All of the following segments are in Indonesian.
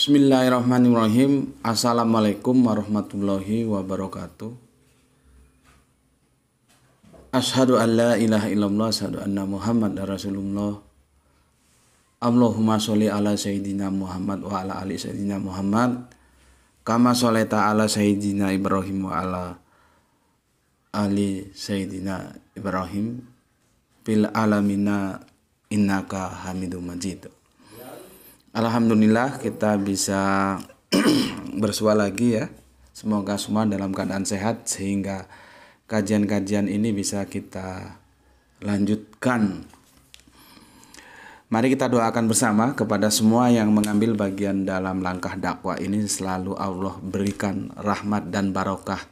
Bismillahirrahmanirrahim. Assalamualaikum warahmatullahi wabarakatuh. Ashadu an la ilaha illallah, ashadu anna Muhammad Rasulullah. Allahumma sholli ala Sayyidina Muhammad wa ala ali Sayyidina Muhammad. Kama sholli ala Sayyidina Ibrahim wa ala ali Sayyidina Ibrahim. Fil alamina innaka hamidu majid. Alhamdulillah kita bisa bersua lagi ya. Semoga semua dalam keadaan sehat sehingga kajian-kajian ini bisa kita lanjutkan. Mari kita doakan bersama kepada semua yang mengambil bagian dalam langkah dakwah ini selalu Allah berikan rahmat dan barokah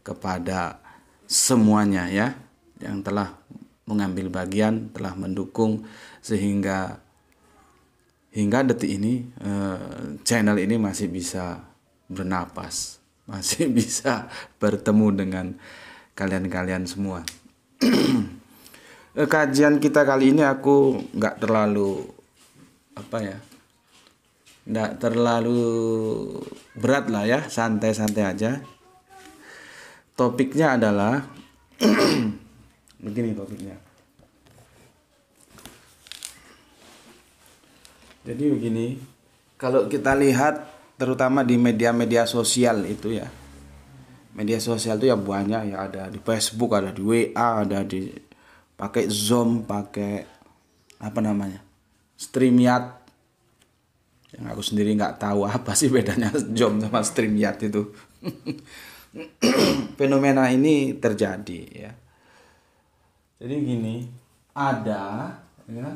kepada semuanya ya yang telah mengambil bagian, telah mendukung sehingga hingga detik ini uh, channel ini masih bisa bernapas, masih bisa bertemu dengan kalian-kalian semua. Eh, kajian kita kali ini aku nggak terlalu apa ya, nggak terlalu berat lah ya, santai-santai aja. Topiknya adalah begini topiknya. Jadi begini, kalau kita lihat terutama di media-media sosial itu ya. Media sosial itu ya banyak ya ada di Facebook, ada di WA, ada di pakai Zoom, pakai apa namanya? StreamYard. Yang aku sendiri nggak tahu apa sih bedanya Zoom sama StreamYard itu. Fenomena ini terjadi ya. Jadi gini, ada ya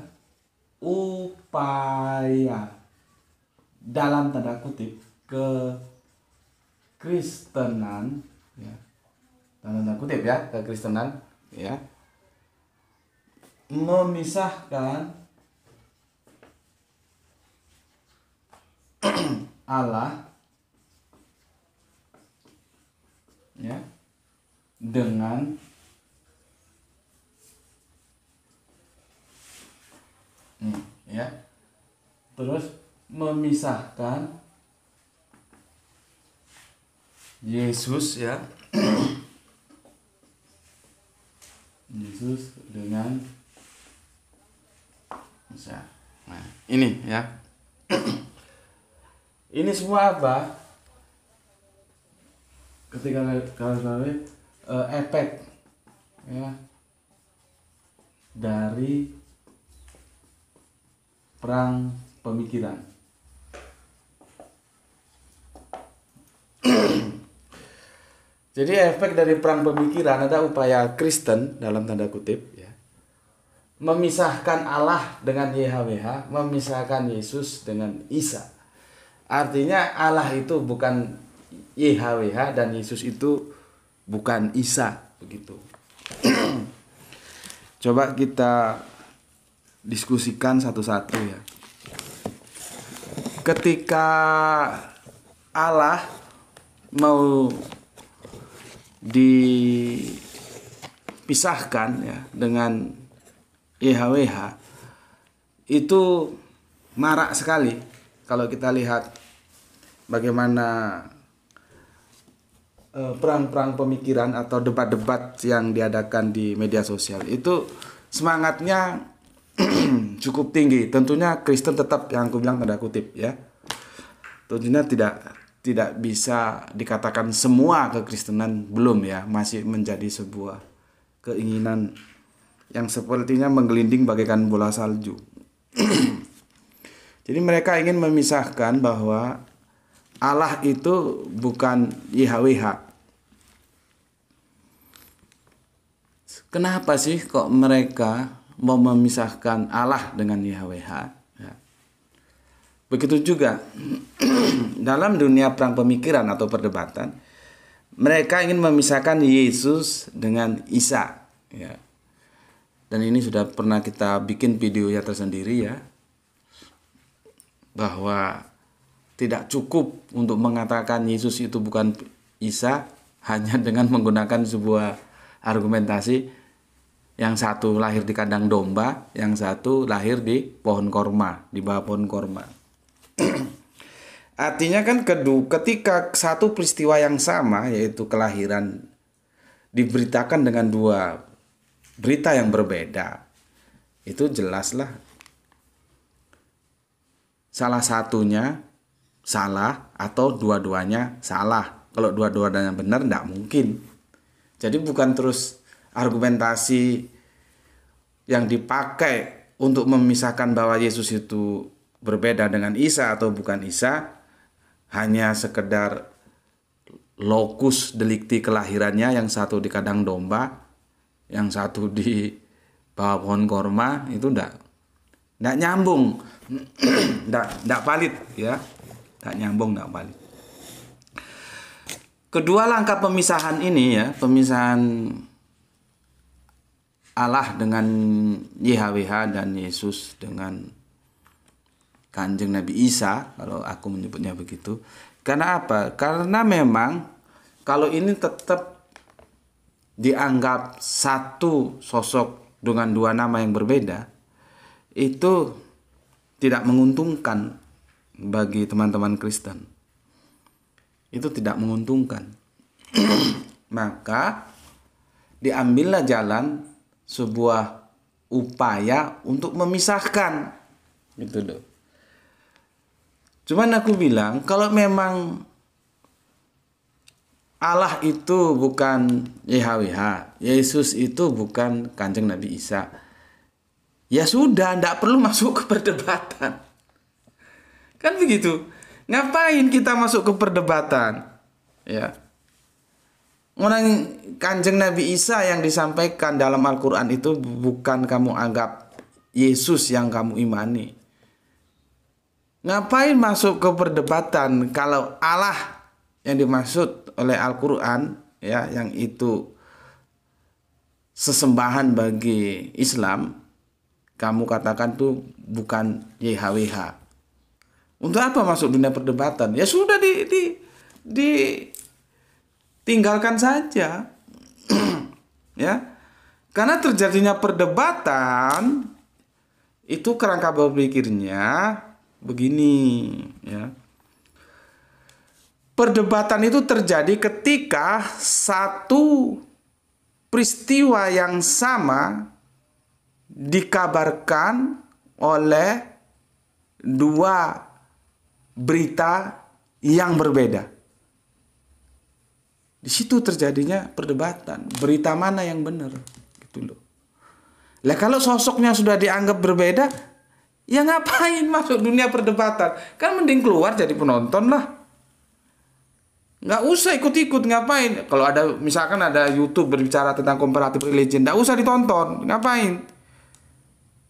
upaya dalam tanda kutip ke Kristenan ya dalam tanda kutip ya ke Kristenan ya memisahkan Allah ya dengan nih hmm, ya terus memisahkan Yesus ya Yesus dengan Musa nah ini ya ini semua apa ketika kalian efek eh, ya dari perang pemikiran. Jadi efek dari perang pemikiran ada upaya Kristen dalam tanda kutip ya. Memisahkan Allah dengan YHWH, memisahkan Yesus dengan Isa. Artinya Allah itu bukan YHWH dan Yesus itu bukan Isa begitu. Coba kita diskusikan satu-satu ya. Ketika Allah mau dipisahkan ya dengan YHWH e itu marak sekali kalau kita lihat bagaimana e, perang-perang pemikiran atau debat-debat yang diadakan di media sosial itu semangatnya cukup tinggi. Tentunya Kristen tetap yang aku bilang tanda kutip ya. Tentunya tidak tidak bisa dikatakan semua kekristenan belum ya, masih menjadi sebuah keinginan yang sepertinya menggelinding bagaikan bola salju. Jadi mereka ingin memisahkan bahwa Allah itu bukan YHWH. Kenapa sih kok mereka mau memisahkan Allah dengan Yahweh, Ya. Begitu juga dalam dunia perang pemikiran atau perdebatan, mereka ingin memisahkan Yesus dengan Isa. Ya. Dan ini sudah pernah kita bikin videonya tersendiri ya, bahwa tidak cukup untuk mengatakan Yesus itu bukan Isa hanya dengan menggunakan sebuah argumentasi yang satu lahir di kandang domba, yang satu lahir di pohon korma, di bawah pohon korma. Artinya kan kedua ketika satu peristiwa yang sama yaitu kelahiran diberitakan dengan dua berita yang berbeda. Itu jelaslah salah satunya salah atau dua-duanya salah. Kalau dua-duanya benar tidak mungkin. Jadi bukan terus argumentasi yang dipakai untuk memisahkan bahwa Yesus itu berbeda dengan Isa atau bukan Isa hanya sekedar lokus delikti kelahirannya yang satu di kandang domba yang satu di bawah pohon korma itu ndak ndak nyambung ndak ndak valid ya ndak nyambung ndak valid kedua langkah pemisahan ini ya pemisahan Allah dengan YHWH dan Yesus dengan Kanjeng Nabi Isa kalau aku menyebutnya begitu. Karena apa? Karena memang kalau ini tetap dianggap satu sosok dengan dua nama yang berbeda itu tidak menguntungkan bagi teman-teman Kristen. Itu tidak menguntungkan. Maka diambillah jalan sebuah upaya untuk memisahkan gitu loh. Cuman aku bilang kalau memang Allah itu bukan YHWH, Yesus itu bukan Kanjeng Nabi Isa. Ya sudah, tidak perlu masuk ke perdebatan. Kan begitu. Ngapain kita masuk ke perdebatan? Ya. Orang kanjeng Nabi Isa yang disampaikan dalam Al-Quran itu bukan kamu anggap Yesus yang kamu imani. Ngapain masuk ke perdebatan kalau Allah yang dimaksud oleh Al-Quran ya yang itu sesembahan bagi Islam kamu katakan tuh bukan YHWH. Untuk apa masuk dunia perdebatan? Ya sudah di di di tinggalkan saja. ya. Karena terjadinya perdebatan itu kerangka berpikirnya begini, ya. Perdebatan itu terjadi ketika satu peristiwa yang sama dikabarkan oleh dua berita yang berbeda. Di situ terjadinya perdebatan, berita mana yang benar gitu loh. Lah kalau sosoknya sudah dianggap berbeda, ya ngapain masuk dunia perdebatan? Kan mending keluar jadi penonton lah. Nggak usah ikut-ikut ngapain. Kalau ada misalkan ada YouTube berbicara tentang komparatif religion, nggak usah ditonton. Ngapain?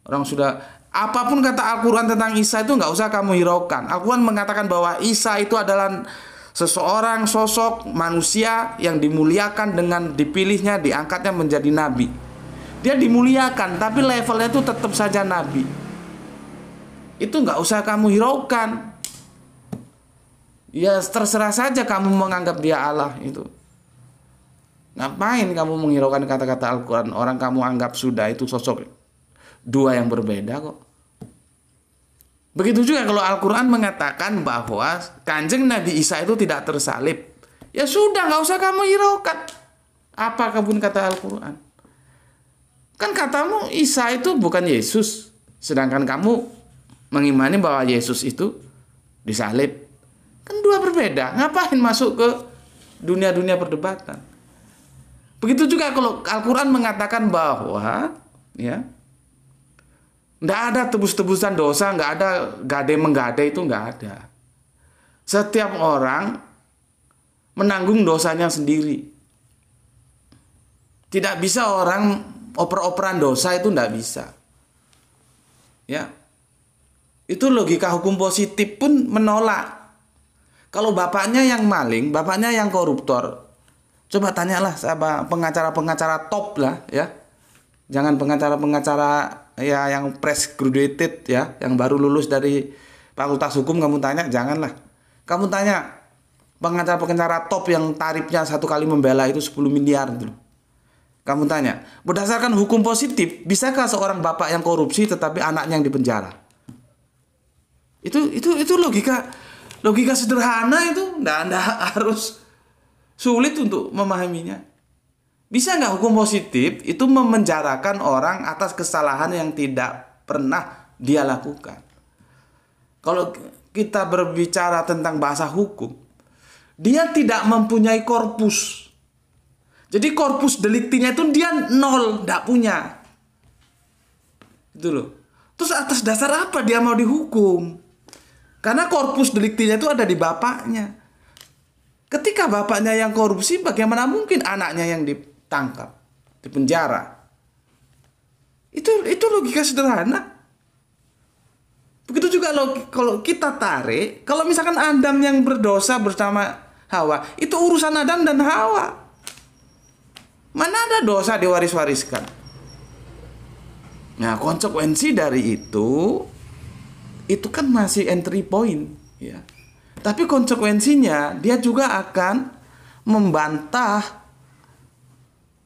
Orang sudah apapun kata Al-Qur'an tentang Isa itu nggak usah kamu hiraukan. Al-Qur'an mengatakan bahwa Isa itu adalah seseorang sosok manusia yang dimuliakan dengan dipilihnya diangkatnya menjadi nabi dia dimuliakan tapi levelnya itu tetap saja nabi itu nggak usah kamu hiraukan ya terserah saja kamu menganggap dia Allah itu ngapain kamu menghiraukan kata-kata Al-Quran orang kamu anggap sudah itu sosok dua yang berbeda kok Begitu juga kalau Al-Quran mengatakan bahwa kanjeng Nabi Isa itu tidak tersalib. Ya sudah, nggak usah kamu hiraukan. Apa kebun kata Al-Quran? Kan katamu Isa itu bukan Yesus. Sedangkan kamu mengimani bahwa Yesus itu disalib. Kan dua berbeda. Ngapain masuk ke dunia-dunia perdebatan? Begitu juga kalau Al-Quran mengatakan bahwa ya Nggak ada tebus-tebusan dosa, nggak ada gade-menggade itu nggak ada. Setiap orang menanggung dosanya sendiri. Tidak bisa orang oper-operan dosa itu nggak bisa. Ya, itu logika hukum positif pun menolak. Kalau bapaknya yang maling, bapaknya yang koruptor, coba tanyalah sama pengacara-pengacara top lah ya. Jangan pengacara-pengacara ya yang fresh graduated ya, yang baru lulus dari fakultas hukum kamu tanya, janganlah. Kamu tanya pengacara-pengacara top yang tarifnya satu kali membela itu 10 miliar dulu. Kamu tanya, berdasarkan hukum positif, bisakah seorang bapak yang korupsi tetapi anaknya yang dipenjara? Itu itu itu logika logika sederhana itu, ndak harus sulit untuk memahaminya. Bisa nggak hukum positif itu memenjarakan orang atas kesalahan yang tidak pernah dia lakukan? Kalau kita berbicara tentang bahasa hukum, dia tidak mempunyai korpus. Jadi korpus deliktinya itu dia nol, tidak punya. Itu loh. Terus atas dasar apa dia mau dihukum? Karena korpus deliktinya itu ada di bapaknya. Ketika bapaknya yang korupsi, bagaimana mungkin anaknya yang di ditangkap, dipenjara. Itu itu logika sederhana. Begitu juga logik kalau kita tarik, kalau misalkan Adam yang berdosa bersama Hawa, itu urusan Adam dan Hawa. Mana ada dosa diwaris-wariskan? Nah, konsekuensi dari itu itu kan masih entry point, ya. Tapi konsekuensinya dia juga akan membantah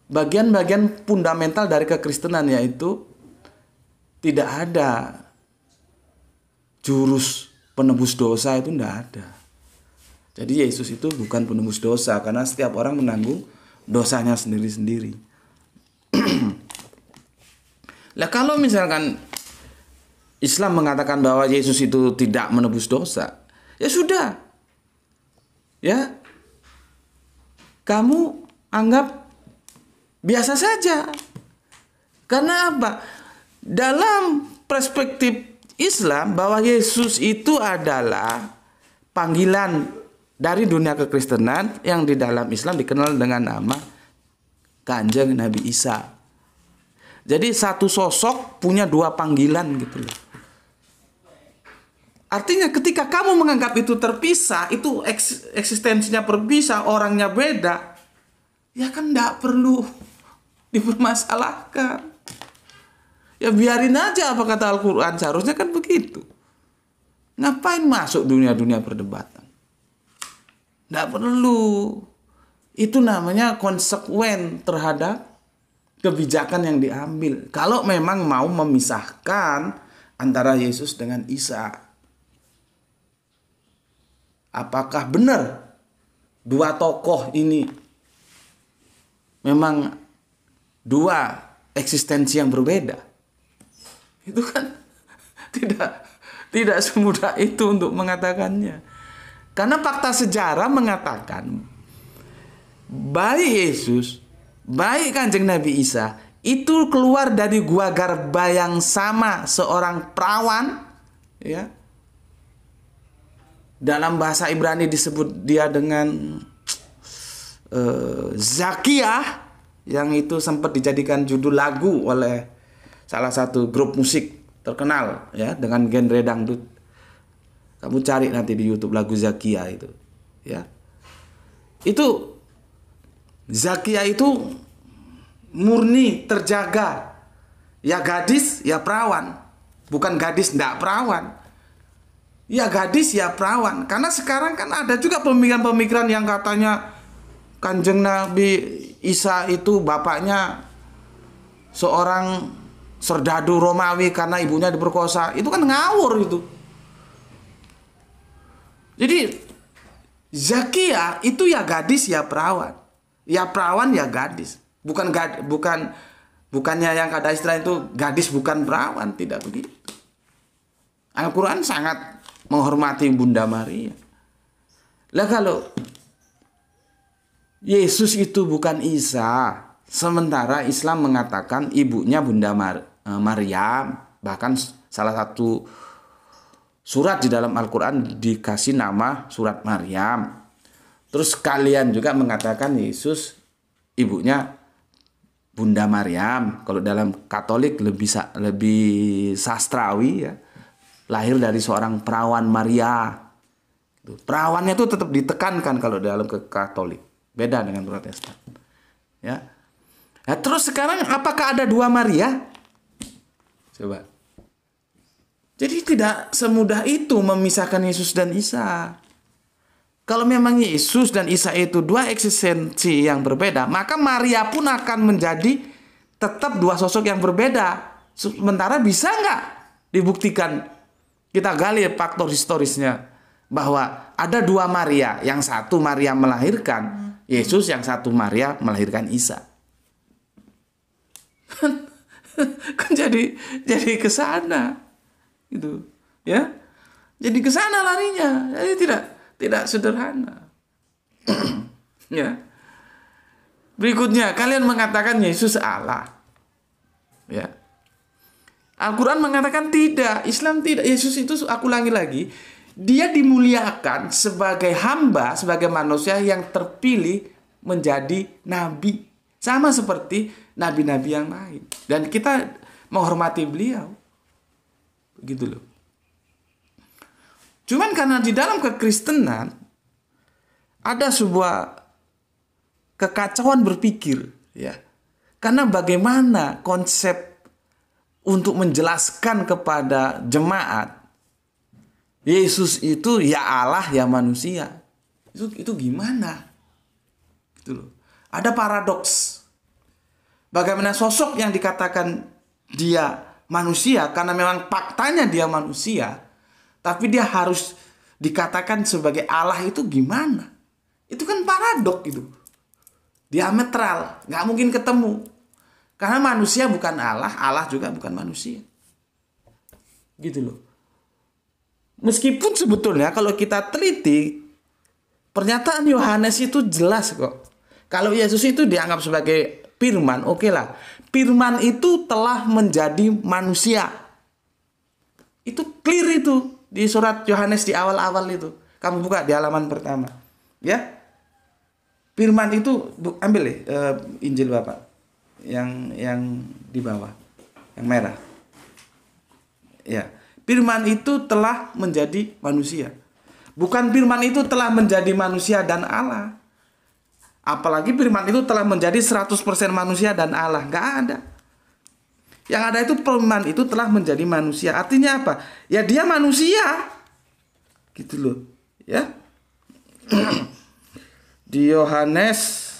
bagian-bagian fundamental dari kekristenan yaitu tidak ada jurus penebus dosa itu tidak ada. Jadi Yesus itu bukan penebus dosa karena setiap orang menanggung dosanya sendiri-sendiri. Lah kalau misalkan Islam mengatakan bahwa Yesus itu tidak menebus dosa, ya sudah. Ya. Kamu anggap biasa saja. Karena apa? Dalam perspektif Islam bahwa Yesus itu adalah panggilan dari dunia kekristenan yang di dalam Islam dikenal dengan nama Kanjeng Nabi Isa. Jadi satu sosok punya dua panggilan gitu loh. Artinya ketika kamu menganggap itu terpisah, itu eksistensinya berpisah orangnya beda, ya kan tidak perlu dipermasalahkan. Ya biarin aja apa kata Al-Quran. Seharusnya kan begitu. Ngapain masuk dunia-dunia perdebatan? Tidak perlu. Itu namanya konsekuen terhadap kebijakan yang diambil. Kalau memang mau memisahkan antara Yesus dengan Isa. Apakah benar dua tokoh ini memang dua eksistensi yang berbeda. Itu kan tidak tidak semudah itu untuk mengatakannya. Karena fakta sejarah mengatakan baik Yesus, baik Kanjeng Nabi Isa itu keluar dari gua garba yang sama seorang perawan ya. Dalam bahasa Ibrani disebut dia dengan uh, eh, Zakiah yang itu sempat dijadikan judul lagu oleh salah satu grup musik terkenal ya dengan genre dangdut. Kamu cari nanti di YouTube lagu Zakia itu, ya. Itu Zakia itu murni terjaga. Ya gadis, ya perawan. Bukan gadis ndak perawan. Ya gadis ya perawan Karena sekarang kan ada juga pemikiran-pemikiran yang katanya Kanjeng Nabi Isa itu bapaknya seorang serdadu Romawi karena ibunya diperkosa. Itu kan ngawur itu. Jadi Zakia itu ya gadis ya perawan. Ya perawan ya gadis. Bukan gad, bukan bukannya yang kata istilah itu gadis bukan perawan, tidak begitu. Al-Qur'an sangat menghormati Bunda Maria. Lah kalau Yesus itu bukan Isa. Sementara Islam mengatakan ibunya Bunda Mar e, Maria, bahkan salah satu surat di dalam Al-Qur'an dikasih nama surat Maryam. Terus kalian juga mengatakan Yesus ibunya Bunda Maryam. Kalau dalam Katolik lebih lebih sastrawi ya. Lahir dari seorang perawan Maria. Gitu. Perawannya itu tetap ditekankan kalau dalam ke Katolik. Beda dengan Protestan. Ya. ya. terus sekarang apakah ada dua Maria? Coba. Jadi tidak semudah itu memisahkan Yesus dan Isa. Kalau memang Yesus dan Isa itu dua eksistensi yang berbeda, maka Maria pun akan menjadi tetap dua sosok yang berbeda. Sementara bisa nggak dibuktikan? Kita gali faktor historisnya bahwa ada dua Maria, yang satu Maria melahirkan, Yesus yang satu Maria melahirkan Isa. Kan, jadi jadi ke sana. Gitu, ya. Jadi ke sana larinya. Jadi tidak tidak sederhana. ya. Berikutnya, kalian mengatakan Yesus Allah. Ya. Al-Quran mengatakan tidak, Islam tidak, Yesus itu aku lagi lagi, dia dimuliakan sebagai hamba, sebagai manusia yang terpilih menjadi nabi. Sama seperti nabi-nabi yang lain. Dan kita menghormati beliau. Begitu loh. Cuman karena di dalam kekristenan ada sebuah kekacauan berpikir ya. Karena bagaimana konsep untuk menjelaskan kepada jemaat Yesus itu ya Allah ya manusia. Itu itu gimana? Gitu loh. Ada paradoks. Bagaimana sosok yang dikatakan dia manusia karena memang faktanya dia manusia, tapi dia harus dikatakan sebagai Allah itu gimana? Itu kan paradok itu Diametral, nggak mungkin ketemu. Karena manusia bukan Allah, Allah juga bukan manusia. Gitu loh. Meskipun sebetulnya kalau kita teliti pernyataan Yohanes itu jelas kok. Kalau Yesus itu dianggap sebagai firman, oke okay lah. Firman itu telah menjadi manusia. Itu clear itu di surat Yohanes di awal-awal itu. Kamu buka di halaman pertama. Ya. Firman itu ambil deh eh, Injil Bapak yang yang di bawah, yang merah. Ya. Firman itu telah menjadi manusia. Bukan firman itu telah menjadi manusia dan Allah. Apalagi firman itu telah menjadi 100% manusia dan Allah. Nggak ada. Yang ada itu firman itu telah menjadi manusia. Artinya apa? Ya dia manusia. Gitu loh. Ya. Di Yohanes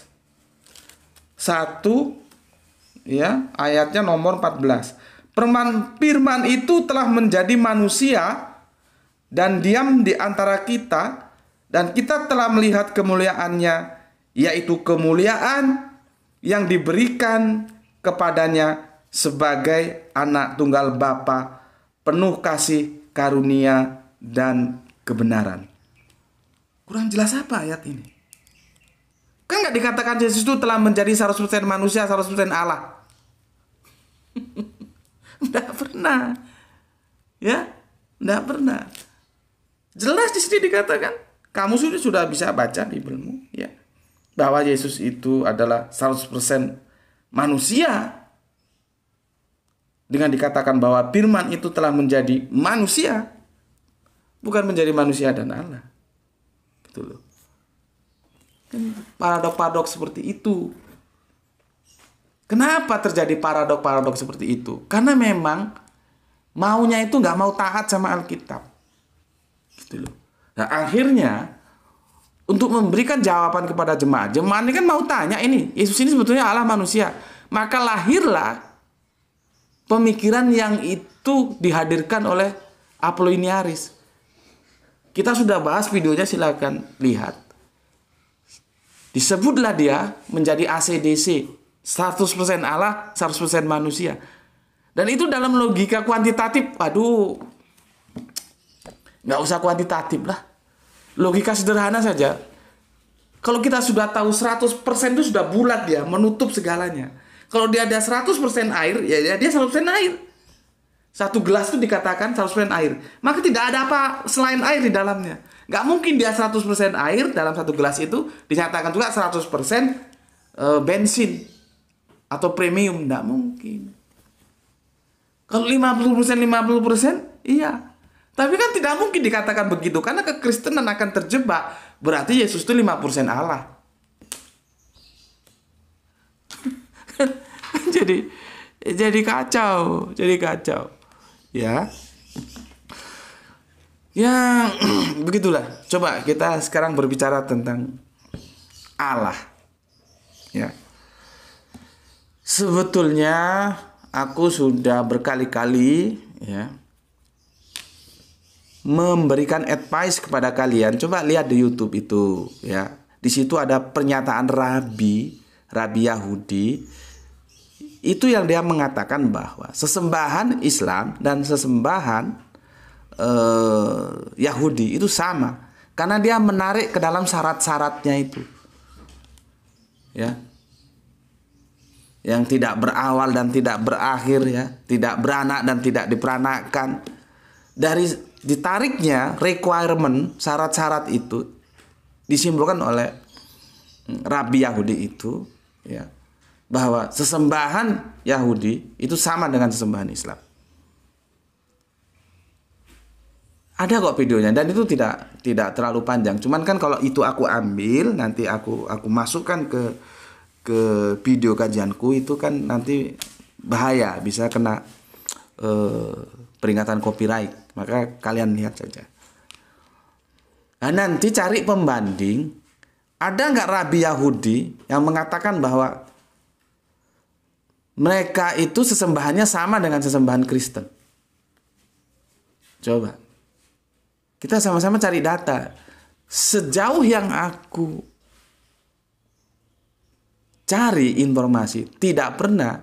1 ya, ayatnya nomor 14. Perman firman itu telah menjadi manusia dan diam di antara kita dan kita telah melihat kemuliaannya yaitu kemuliaan yang diberikan kepadanya sebagai anak tunggal Bapa penuh kasih karunia dan kebenaran. Kurang jelas apa ayat ini? Kan nggak dikatakan Yesus itu telah menjadi 100% manusia, 100% Allah. Tidak pernah. Ya, tidak pernah. Jelas di sini dikatakan, kamu sudah sudah bisa baca Bibelmu, ya. Bahwa Yesus itu adalah 100% manusia. Dengan dikatakan bahwa firman itu telah menjadi manusia, bukan menjadi manusia dan Allah. Betul. loh. Kan paradok-paradok seperti itu Kenapa terjadi paradok-paradok seperti itu? Karena memang maunya itu nggak mau taat sama Alkitab. Gitu loh. Nah akhirnya untuk memberikan jawaban kepada jemaat. Jemaat ini kan mau tanya ini, Yesus ini sebetulnya Allah manusia. Maka lahirlah pemikiran yang itu dihadirkan oleh Apolliniaris. Kita sudah bahas videonya silahkan lihat. Disebutlah dia menjadi ACDC 100% Allah, 100% manusia. Dan itu dalam logika kuantitatif, aduh, nggak usah kuantitatif lah. Logika sederhana saja. Kalau kita sudah tahu 100% itu sudah bulat ya, menutup segalanya. Kalau dia ada 100% air, ya dia 100% air. Satu gelas itu dikatakan 100% air. Maka tidak ada apa selain air di dalamnya. Nggak mungkin dia 100% air dalam satu gelas itu dinyatakan juga 100% eh, bensin atau premium tidak mungkin. Kalau 50% 50% iya. Tapi kan tidak mungkin dikatakan begitu karena kekristenan akan terjebak. Berarti Yesus itu 5% Allah. jadi jadi kacau, jadi kacau. Ya. Ya, begitulah. Coba kita sekarang berbicara tentang Allah. Ya. Sebetulnya aku sudah berkali-kali ya memberikan advice kepada kalian. Coba lihat di YouTube itu ya. Di situ ada pernyataan rabi, rabi Yahudi. Itu yang dia mengatakan bahwa sesembahan Islam dan sesembahan eh, Yahudi itu sama karena dia menarik ke dalam syarat-syaratnya itu. Ya, yang tidak berawal dan tidak berakhir ya, tidak beranak dan tidak diperanakan Dari ditariknya requirement syarat-syarat itu disimpulkan oleh mm, Rabi Yahudi itu ya bahwa sesembahan Yahudi itu sama dengan sesembahan Islam. Ada kok videonya dan itu tidak tidak terlalu panjang. Cuman kan kalau itu aku ambil nanti aku aku masukkan ke ke video kajianku itu kan nanti bahaya bisa kena eh, peringatan copyright maka kalian lihat saja nah nanti cari pembanding ada nggak rabi Yahudi yang mengatakan bahwa mereka itu sesembahannya sama dengan sesembahan Kristen coba kita sama-sama cari data sejauh yang aku cari informasi. Tidak pernah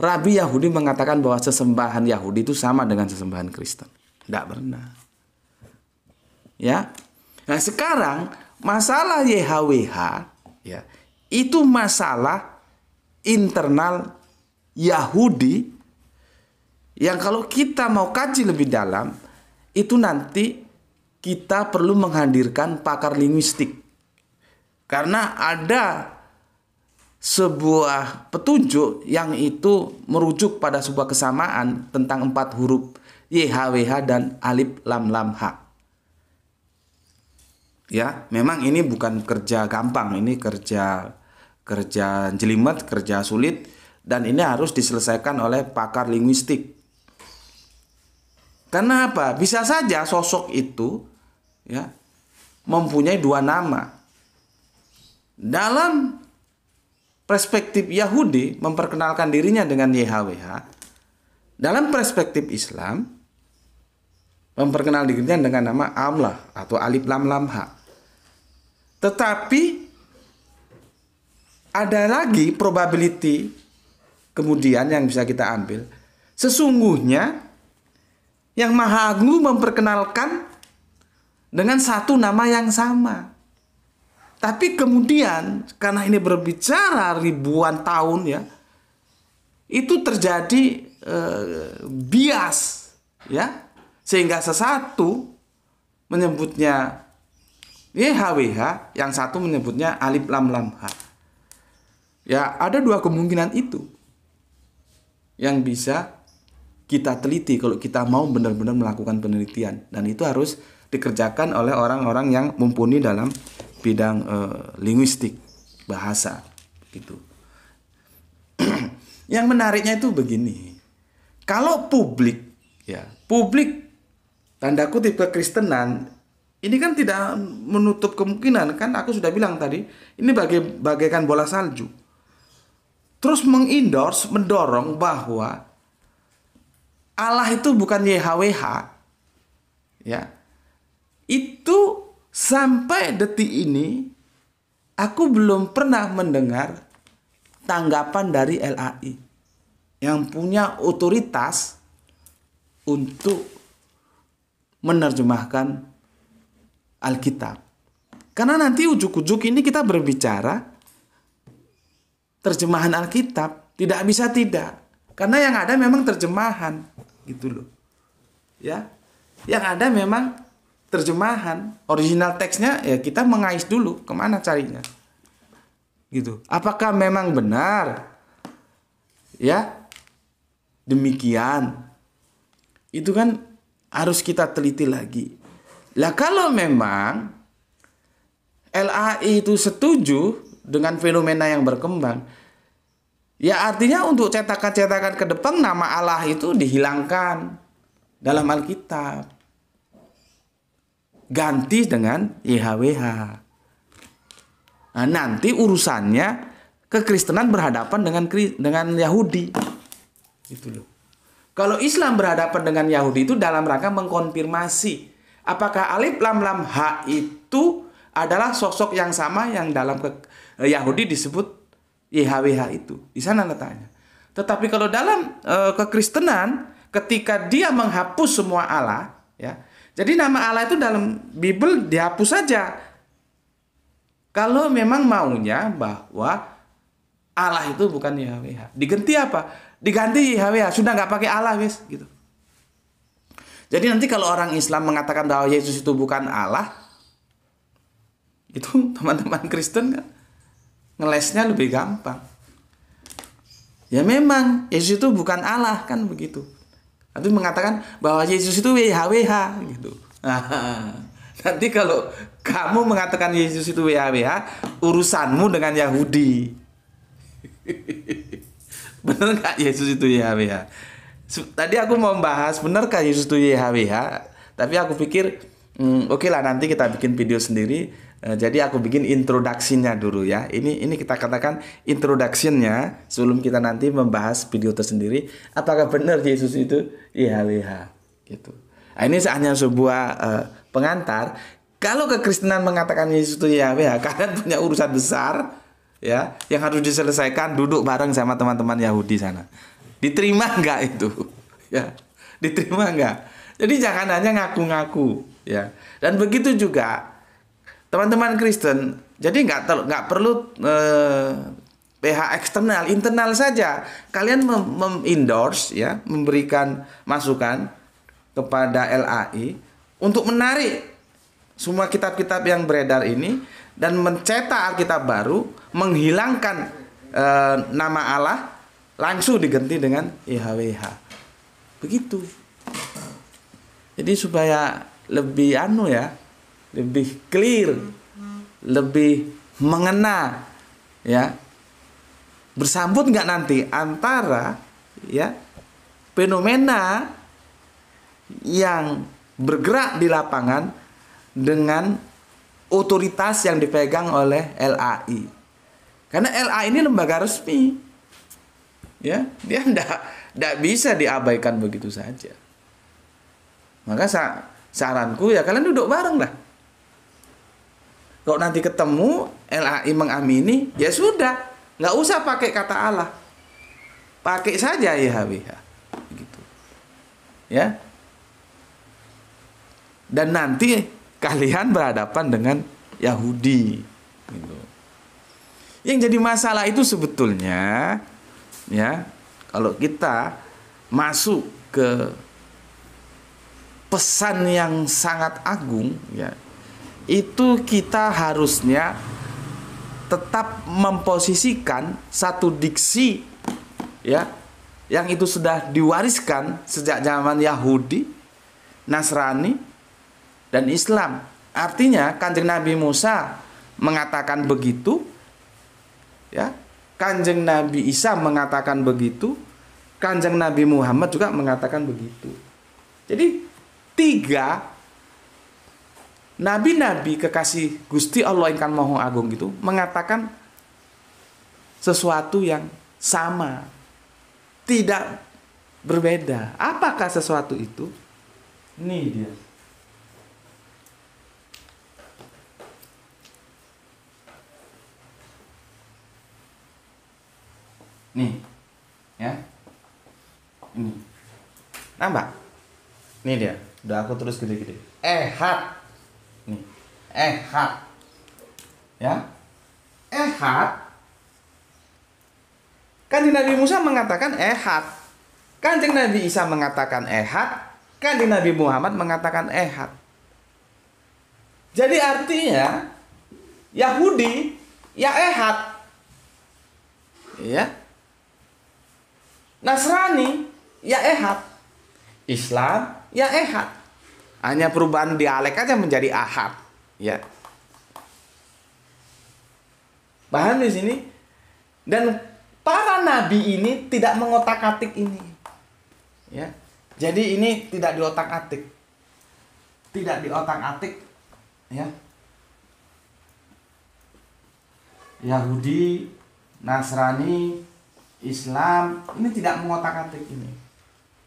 Rabi Yahudi mengatakan bahwa sesembahan Yahudi itu sama dengan sesembahan Kristen. Tidak pernah. Ya. Nah, sekarang masalah YHWH ya, itu masalah internal Yahudi yang kalau kita mau kaji lebih dalam itu nanti kita perlu menghadirkan pakar linguistik. Karena ada sebuah petunjuk yang itu merujuk pada sebuah kesamaan tentang empat huruf YHWH dan alif lam lam h. Ya, memang ini bukan kerja gampang, ini kerja kerja jelimet, kerja sulit dan ini harus diselesaikan oleh pakar linguistik. Karena apa? Bisa saja sosok itu ya mempunyai dua nama. Dalam perspektif Yahudi memperkenalkan dirinya dengan YHWH, dalam perspektif Islam memperkenalkan dirinya dengan nama Amlah atau Alif Lam Lam Ha. Tetapi ada lagi probability kemudian yang bisa kita ambil. Sesungguhnya yang Maha Agung memperkenalkan dengan satu nama yang sama. Tapi kemudian karena ini berbicara ribuan tahun ya, itu terjadi eh, bias ya, sehingga sesatu menyebutnya YHWH, yang satu menyebutnya alif lam lam h. Ya, ada dua kemungkinan itu yang bisa kita teliti kalau kita mau benar-benar melakukan penelitian dan itu harus dikerjakan oleh orang-orang yang mumpuni dalam bidang uh, linguistik bahasa gitu. Yang menariknya itu begini. Kalau publik ya, publik tanda kutip kekristenan ini kan tidak menutup kemungkinan kan aku sudah bilang tadi, ini bagai bagaikan bola salju. Terus mengendorse mendorong bahwa Allah itu bukan YHWH. Ya. Itu sampai detik ini aku belum pernah mendengar tanggapan dari LAI yang punya otoritas untuk menerjemahkan Alkitab. Karena nanti ujuk-ujuk ini kita berbicara terjemahan Alkitab, tidak bisa tidak. Karena yang ada memang terjemahan gitu loh. Ya. Yang ada memang terjemahan original teksnya ya kita mengais dulu kemana carinya gitu apakah memang benar ya demikian itu kan harus kita teliti lagi lah kalau memang LAI itu setuju dengan fenomena yang berkembang ya artinya untuk cetakan-cetakan ke depan nama Allah itu dihilangkan dalam Alkitab ganti dengan YHWH. Nah, nanti urusannya kekristenan berhadapan dengan dengan Yahudi. Itu loh. Kalau Islam berhadapan dengan Yahudi itu dalam rangka mengkonfirmasi apakah alif lam lam ha itu adalah sosok yang sama yang dalam ke, eh, Yahudi disebut YHWH itu. Di sana letaknya. Tetapi kalau dalam e, kekristenan ketika dia menghapus semua Allah ya jadi nama Allah itu dalam Bible dihapus saja. Kalau memang maunya bahwa Allah itu bukan Yahweh. Diganti apa? Diganti Yahweh. Sudah nggak pakai Allah wis gitu. Jadi nanti kalau orang Islam mengatakan bahwa Yesus itu bukan Allah, itu teman-teman Kristen kan ngelesnya lebih gampang. Ya memang Yesus itu bukan Allah kan begitu. Nanti mengatakan bahwa Yesus itu WHWH gitu. Nah, nanti kalau kamu mengatakan Yesus itu WHWH, urusanmu dengan Yahudi. bener nggak Yesus itu YHWH? Tadi aku mau membahas, benarkah Yesus itu YHWH, tapi aku pikir hmm, oke okay lah nanti kita bikin video sendiri Eh, jadi aku bikin introduksinya dulu ya. Ini ini kita katakan introduksinya sebelum kita nanti membahas video tersendiri. Apakah benar Yesus itu IHWH iya, iya. gitu. Nah, ini hanya sebuah uh, pengantar. Kalau kekristenan mengatakan Yesus itu Yahweh ya, kalian punya urusan besar ya yang harus diselesaikan duduk bareng sama teman-teman Yahudi sana. Diterima nggak itu? ya. Diterima nggak? Jadi jangan hanya ngaku-ngaku ya. Dan begitu juga teman-teman Kristen jadi nggak nggak perlu eh, PH eksternal internal saja kalian mem, ya memberikan masukan kepada LAI untuk menarik semua kitab-kitab yang beredar ini dan mencetak Alkitab baru menghilangkan eh, nama Allah langsung diganti dengan IHWH begitu jadi supaya lebih anu ya lebih clear, lebih mengena, ya. Bersambut nggak nanti antara ya fenomena yang bergerak di lapangan dengan otoritas yang dipegang oleh LAI. Karena LAI ini lembaga resmi. Ya, dia ndak ndak bisa diabaikan begitu saja. Maka sa saranku ya kalian duduk bareng lah. Kalau nanti ketemu LAI mengamini, ya sudah, nggak usah pakai kata Allah. Pakai saja YHWH. Ya gitu. Ya. Dan nanti kalian berhadapan dengan Yahudi. Gitu. Yang jadi masalah itu sebetulnya ya, kalau kita masuk ke pesan yang sangat agung ya itu kita harusnya tetap memposisikan satu diksi ya yang itu sudah diwariskan sejak zaman Yahudi, Nasrani dan Islam. Artinya Kanjeng Nabi Musa mengatakan begitu ya. Kanjeng Nabi Isa mengatakan begitu, Kanjeng Nabi Muhammad juga mengatakan begitu. Jadi tiga nabi-nabi kekasih Gusti Allah yang kan Maha Agung itu mengatakan sesuatu yang sama, tidak berbeda. Apakah sesuatu itu? Nih dia. Nih. Ya. Ini. nambah Nih dia. Udah aku terus gede-gede. Eh, hat ehat, ya kan di Nabi Musa mengatakan Kan Kanjeng Nabi Isa mengatakan ehat kan di Nabi Muhammad mengatakan ehat. jadi artinya Yahudi ya ehat, ya Nasrani ya ehat, Islam ya ehat. hanya perubahan dialek aja menjadi ahad Ya. Paham di sini? Dan para nabi ini tidak mengotak-atik ini. Ya. Jadi ini tidak diotak-atik. Tidak diotak-atik, ya. Yahudi, Nasrani, Islam, ini tidak mengotak-atik ini.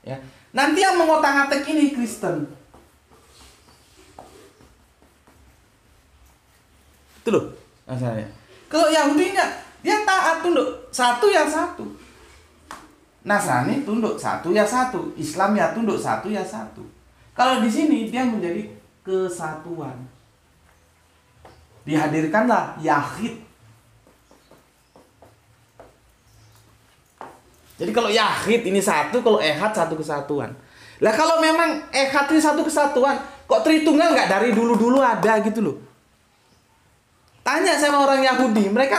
Ya. Nanti yang mengotak-atik ini Kristen. itu loh asalnya kalau Yahudi enggak dia taat tunduk satu ya satu Nasrani tunduk satu ya satu Islam ya tunduk satu ya satu kalau di sini dia menjadi kesatuan dihadirkanlah Yahid Jadi kalau Yahid ini satu, kalau Ehad satu kesatuan. Lah kalau memang Ehad ini satu kesatuan, kok Tritunggal nggak dari dulu-dulu ada gitu loh. Tanya sama orang Yahudi, mereka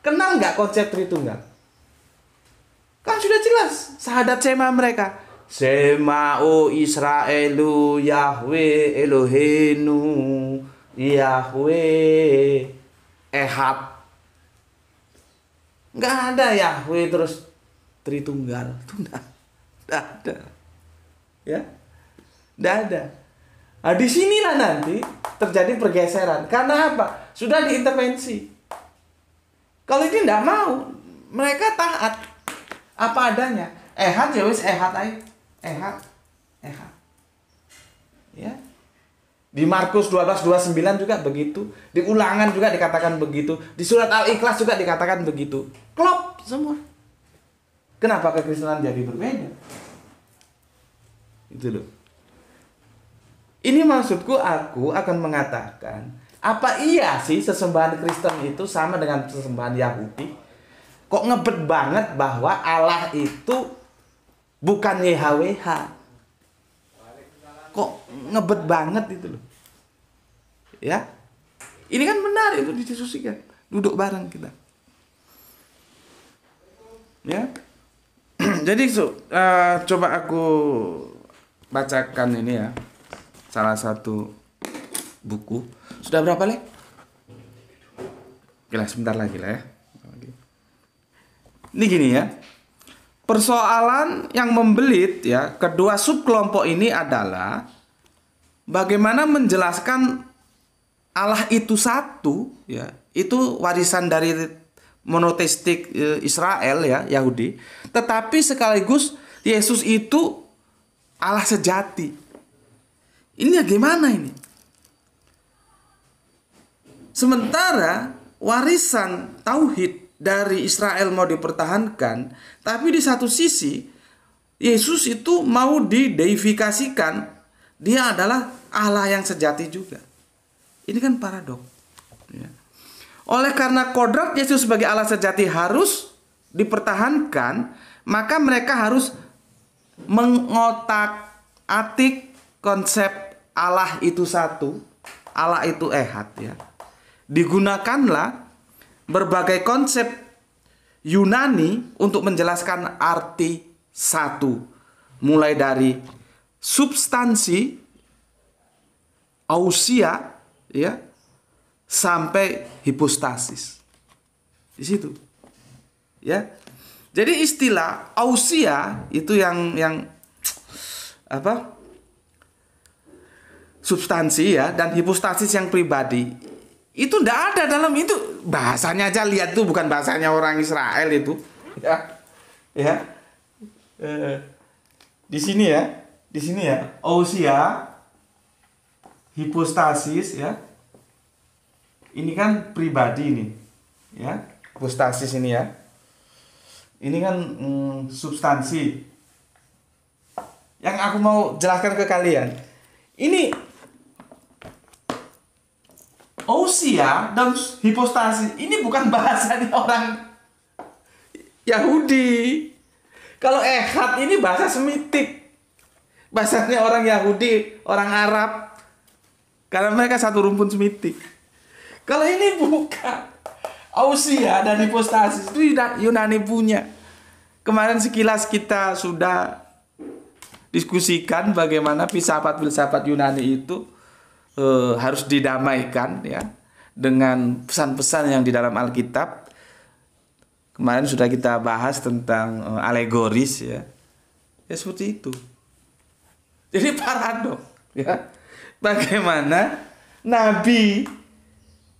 kenal nggak konsep Tritunggal? Kan sudah jelas sahadat sema mereka. sema o Israelu Yahweh Elohenu Yahweh Ehab Nggak ada Yahweh terus Tritunggal Tidak ada. ada. Ya? tidak ada. Nah, di sinilah nanti terjadi pergeseran. Karena apa? Sudah diintervensi. Kalau ini tidak mau, mereka taat apa adanya. Ehat ya wis ehat ay Ehat. Ehat. Ya. Di Markus 12:29 juga begitu. Di Ulangan juga dikatakan begitu. Di surat Al-Ikhlas juga dikatakan begitu. Klop semua. Kenapa kekristenan jadi berbeda? Itu loh. Ini maksudku aku akan mengatakan, apa iya sih sesembahan Kristen itu sama dengan sesembahan Yahudi? Kok ngebet banget bahwa Allah itu bukan YHWH? Kok ngebet banget itu loh? Ya. Ini kan menarik itu didiskusikan. Duduk bareng kita. Ya. Jadi so, uh, coba aku bacakan ini ya salah satu buku. Sudah berapa, Le? Kita sebentar lagi lah ya. Ini gini ya. Persoalan yang membelit ya, kedua subkelompok ini adalah bagaimana menjelaskan Allah itu satu ya itu warisan dari monoteistik e, Israel ya Yahudi tetapi sekaligus Yesus itu Allah sejati ini gimana ini? Sementara warisan tauhid dari Israel mau dipertahankan, tapi di satu sisi Yesus itu mau dideifikasikan, dia adalah Allah yang sejati juga. Ini kan paradoks. Ya. Oleh karena kodrat Yesus sebagai Allah sejati harus dipertahankan, maka mereka harus mengotak-atik konsep Allah itu satu, Allah itu ehad ya. Digunakanlah berbagai konsep Yunani untuk menjelaskan arti satu. Mulai dari substansi ausia ya sampai hipostasis. Di situ. Ya. Jadi istilah ausia itu yang yang apa? substansi ya dan hipostasis yang pribadi itu tidak ada dalam itu bahasanya aja lihat tuh bukan bahasanya orang Israel itu ya ya eh, di sini ya di sini ya ousia hipostasis ya ini kan pribadi ini ya hipostasis ini ya ini kan mm, substansi yang aku mau jelaskan ke kalian ini Usia dan hipostasi ini bukan bahasa di orang Yahudi. Kalau ehad ini bahasa semitik. Bahasanya orang Yahudi, orang Arab. Karena mereka satu rumpun semitik. Kalau ini bukan. Ausia dan hipostasi itu Yunani punya. Kemarin sekilas kita sudah diskusikan bagaimana filsafat-filsafat Yunani itu e, harus didamaikan ya dengan pesan-pesan yang di dalam Alkitab. Kemarin sudah kita bahas tentang e, alegoris ya. Ya seperti itu. Jadi paradok ya. Bagaimana nabi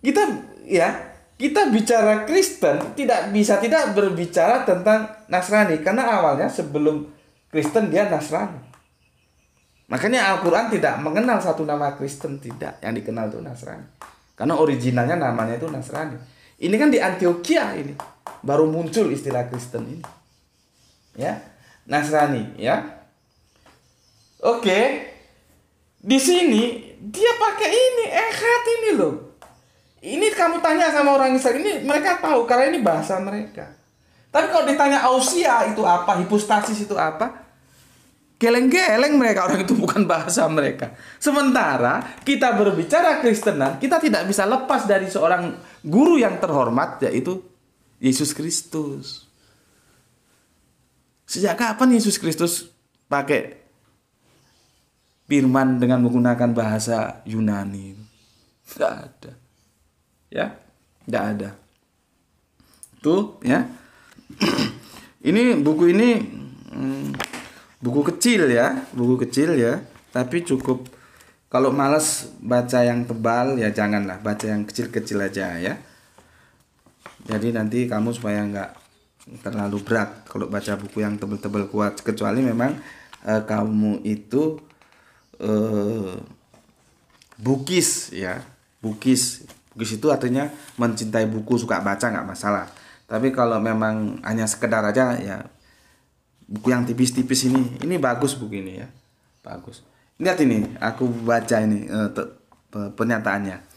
kita ya kita bicara Kristen tidak bisa tidak berbicara tentang Nasrani karena awalnya sebelum Kristen dia Nasrani. Makanya Al-Quran tidak mengenal satu nama Kristen, tidak. Yang dikenal itu Nasrani. Karena originalnya namanya itu Nasrani. Ini kan di Antioquia ini. Baru muncul istilah Kristen ini. Ya. Nasrani, ya. Oke. Di sini dia pakai ini, Ehat ini loh. Ini kamu tanya sama orang Israel ini mereka tahu karena ini bahasa mereka. Tapi kalau ditanya ausia itu apa, hipostasis itu apa, Geleng-geleng mereka orang itu bukan bahasa mereka. Sementara kita berbicara Kristenan, kita tidak bisa lepas dari seorang guru yang terhormat yaitu Yesus Kristus. Sejak kapan Yesus Kristus pakai firman dengan menggunakan bahasa Yunani? Tidak ada. Ya, tidak ada. Tuh, ya. ini buku ini hmm, buku kecil ya buku kecil ya tapi cukup kalau males baca yang tebal ya janganlah baca yang kecil-kecil aja ya jadi nanti kamu supaya nggak terlalu berat kalau baca buku yang tebel-tebel kuat kecuali memang eh, kamu itu eh, bukis ya bukis bukis itu artinya mencintai buku suka baca nggak masalah tapi kalau memang hanya sekedar aja ya buku yang tipis-tipis ini ini bagus buku ini ya bagus lihat ini aku baca ini uh, pernyataannya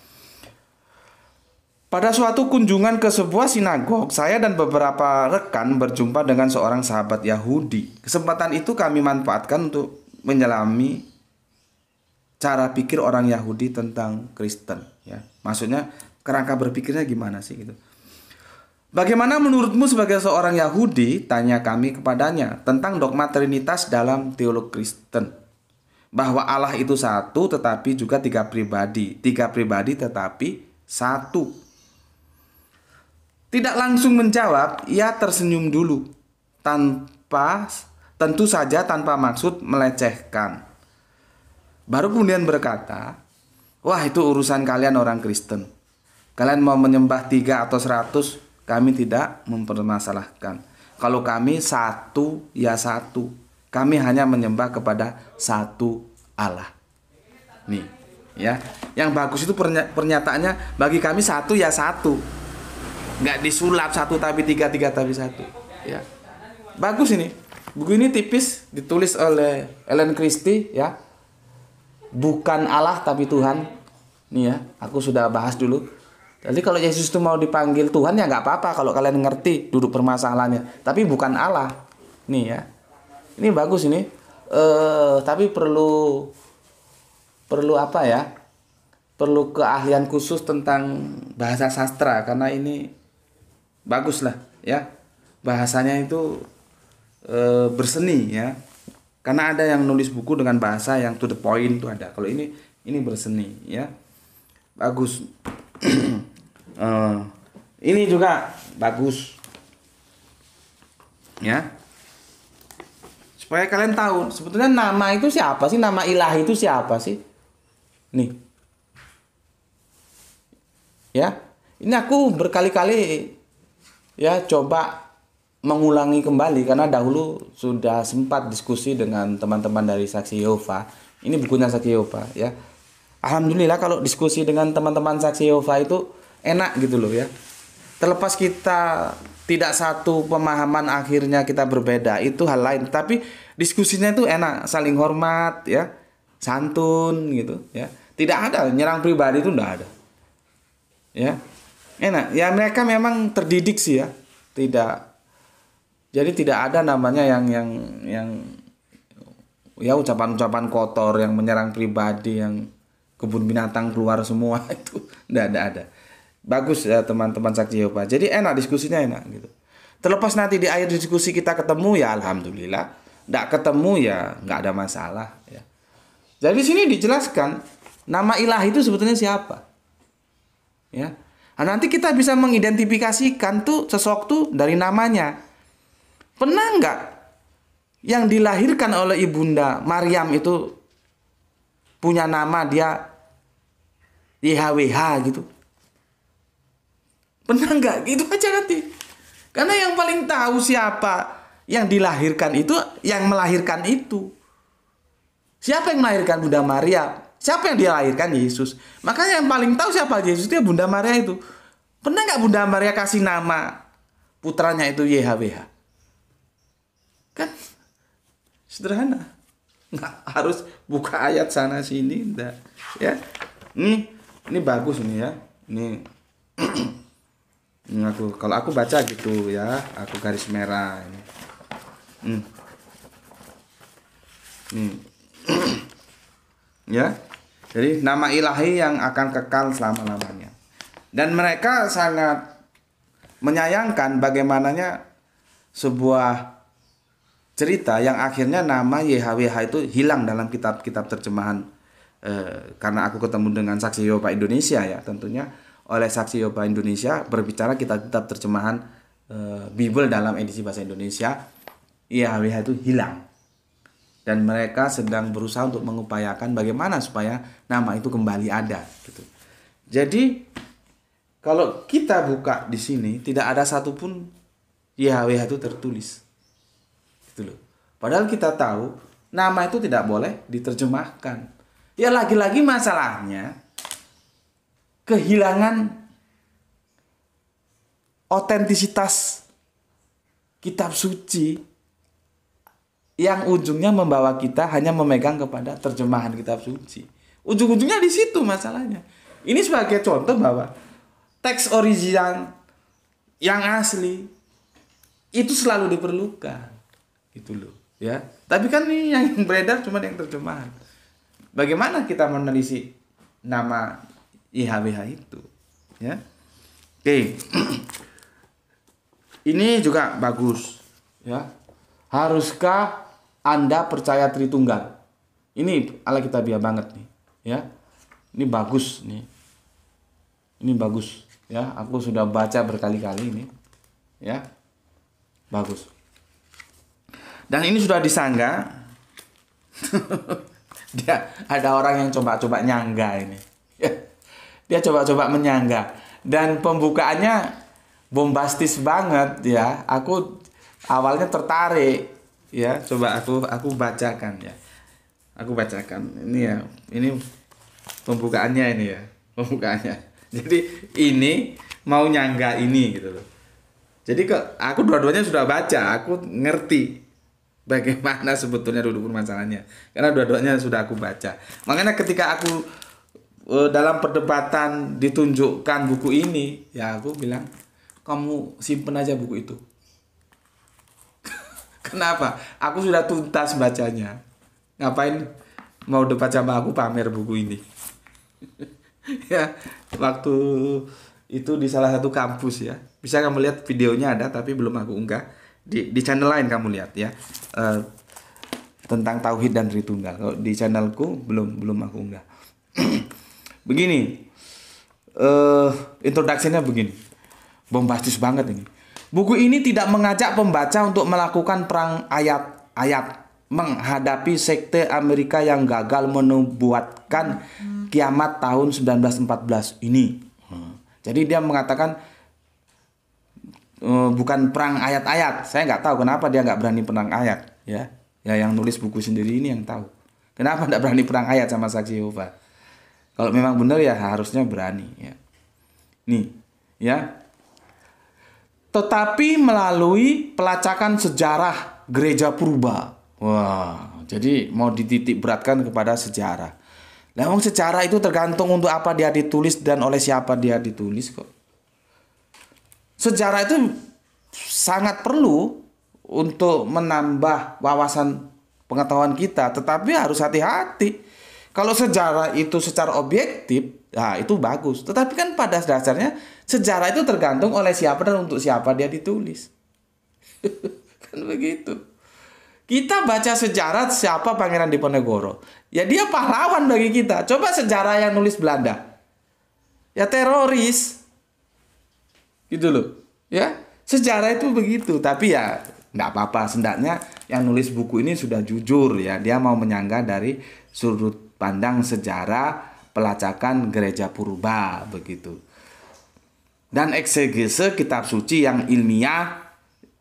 pada suatu kunjungan ke sebuah sinagog, saya dan beberapa rekan berjumpa dengan seorang sahabat Yahudi. Kesempatan itu kami manfaatkan untuk menyelami cara pikir orang Yahudi tentang Kristen, ya. Maksudnya kerangka berpikirnya gimana sih gitu. Bagaimana menurutmu sebagai seorang Yahudi? Tanya kami kepadanya tentang dogma Trinitas dalam teolog Kristen. Bahwa Allah itu satu tetapi juga tiga pribadi. Tiga pribadi tetapi satu. Tidak langsung menjawab, ia tersenyum dulu. Tanpa, tentu saja tanpa maksud melecehkan. Baru kemudian berkata, Wah itu urusan kalian orang Kristen. Kalian mau menyembah tiga atau seratus, kami tidak mempermasalahkan. Kalau kami satu, ya satu. Kami hanya menyembah kepada satu Allah. Nih, ya. Yang bagus itu pernyataannya bagi kami satu ya satu. Nggak disulap satu tapi tiga, tiga tapi satu. Ya. Bagus ini. Buku ini tipis ditulis oleh Ellen Christie ya. Bukan Allah tapi Tuhan. Nih ya, aku sudah bahas dulu jadi kalau Yesus itu mau dipanggil Tuhan ya nggak apa-apa kalau kalian ngerti duduk permasalahannya. Tapi bukan Allah. Nih ya. Ini bagus ini. Eh tapi perlu perlu apa ya? Perlu keahlian khusus tentang bahasa sastra karena ini bagus lah ya. Bahasanya itu eh, berseni ya. Karena ada yang nulis buku dengan bahasa yang to the point tuh ada. Kalau ini ini berseni ya. Bagus. Uh, ini juga bagus. Ya. Supaya kalian tahu sebetulnya nama itu siapa sih? Nama ilahi itu siapa sih? Nih. Ya. Ini aku berkali-kali ya coba mengulangi kembali karena dahulu sudah sempat diskusi dengan teman-teman dari Saksi Yova Ini bukunya Saksi Yova ya. Alhamdulillah kalau diskusi dengan teman-teman Saksi Yova itu enak gitu loh ya terlepas kita tidak satu pemahaman akhirnya kita berbeda itu hal lain tapi diskusinya itu enak saling hormat ya santun gitu ya tidak ada nyerang pribadi itu tidak ada ya enak ya mereka memang terdidik sih ya tidak jadi tidak ada namanya yang yang yang ya ucapan-ucapan kotor yang menyerang pribadi yang kebun binatang keluar semua itu tidak ada, ada bagus ya teman-teman saksi Yehova jadi enak diskusinya enak gitu terlepas nanti di akhir diskusi kita ketemu ya alhamdulillah tidak ketemu ya nggak ada masalah ya jadi sini dijelaskan nama ilah itu sebetulnya siapa ya nah, nanti kita bisa mengidentifikasikan tuh sesok tuh dari namanya pernah nggak yang dilahirkan oleh ibunda Maryam itu punya nama dia YHWH gitu Pernah nggak? gitu aja nanti. Karena yang paling tahu siapa yang dilahirkan itu, yang melahirkan itu. Siapa yang melahirkan Bunda Maria? Siapa yang dilahirkan Yesus? Makanya yang paling tahu siapa Yesus itu Bunda Maria itu. Pernah nggak Bunda Maria kasih nama putranya itu YHWH? Kan sederhana. Nggak harus buka ayat sana sini, enggak. Ya, ini ini bagus ini ya. Ini ini hmm, aku kalau aku baca gitu ya aku garis merah ini hmm. Hmm. ya jadi nama ilahi yang akan kekal selama lamanya dan mereka sangat menyayangkan bagaimananya sebuah cerita yang akhirnya nama YHWH itu hilang dalam kitab-kitab terjemahan eh, karena aku ketemu dengan saksi Yopa Indonesia ya tentunya oleh saksi Yoba Indonesia berbicara kita tetap terjemahan uh, eh, Bible dalam edisi bahasa Indonesia IHWH itu hilang dan mereka sedang berusaha untuk mengupayakan bagaimana supaya nama itu kembali ada gitu. Jadi kalau kita buka di sini tidak ada satupun IHWH itu tertulis. Gitu loh. Padahal kita tahu nama itu tidak boleh diterjemahkan. Ya lagi-lagi masalahnya kehilangan otentisitas kitab suci yang ujungnya membawa kita hanya memegang kepada terjemahan kitab suci. Ujung-ujungnya di situ masalahnya. Ini sebagai contoh bahwa teks original yang asli itu selalu diperlukan. Gitu loh, ya. Tapi kan ini yang beredar cuma yang terjemahan. Bagaimana kita menelisik nama IHWH itu ya oke ini juga bagus ya haruskah anda percaya Tritunggal ini ala kita biar banget nih ya ini bagus nih ini bagus ya aku sudah baca berkali-kali ini ya bagus dan ini sudah disangga dia ada orang yang coba-coba nyangga ini ya dia coba-coba menyangga dan pembukaannya bombastis banget ya aku awalnya tertarik ya coba aku aku bacakan ya aku bacakan ini ya ini pembukaannya ini ya pembukaannya jadi ini mau nyangga ini gitu loh jadi ke aku dua-duanya sudah baca aku ngerti bagaimana sebetulnya dulu permasalahannya karena dua-duanya sudah aku baca makanya ketika aku Eh, dalam perdebatan ditunjukkan buku ini ya aku bilang kamu simpen aja buku itu kenapa aku sudah tuntas bacanya ngapain mau debat sama aku pamer buku ini ya waktu itu di salah satu kampus ya bisa kamu lihat videonya ada tapi belum aku unggah di di channel lain kamu lihat ya uh, tentang tauhid dan tritunggal kalau di channelku belum belum aku unggah Begini. Eh, uh, introduksinya begini. Bombastis banget ini. Buku ini tidak mengajak pembaca untuk melakukan perang ayat-ayat menghadapi sekte Amerika yang gagal menubuatkan kiamat tahun 1914 ini. Hmm. Jadi dia mengatakan uh, bukan perang ayat-ayat. Saya nggak tahu kenapa dia nggak berani perang ayat, ya. Ya yang nulis buku sendiri ini yang tahu. Kenapa nggak berani perang ayat sama saksi Yehova? Kalau memang benar ya harusnya berani ya. Nih, ya. Tetapi melalui pelacakan sejarah gereja purba. Wah, jadi mau dititik beratkan kepada sejarah. Namun sejarah itu tergantung untuk apa dia ditulis dan oleh siapa dia ditulis kok. Sejarah itu sangat perlu untuk menambah wawasan pengetahuan kita, tetapi harus hati-hati kalau sejarah itu secara objektif, nah itu bagus. Tetapi kan pada dasarnya sejarah itu tergantung oleh siapa dan untuk siapa dia ditulis. kan begitu. Kita baca sejarah siapa Pangeran Diponegoro. Ya dia pahlawan bagi kita. Coba sejarah yang nulis Belanda. Ya teroris. Gitu loh. Ya, sejarah itu begitu. Tapi ya nggak apa-apa. Sendaknya yang nulis buku ini sudah jujur ya. Dia mau menyangga dari sudut pandang sejarah pelacakan gereja purba begitu. Dan eksegese kitab suci yang ilmiah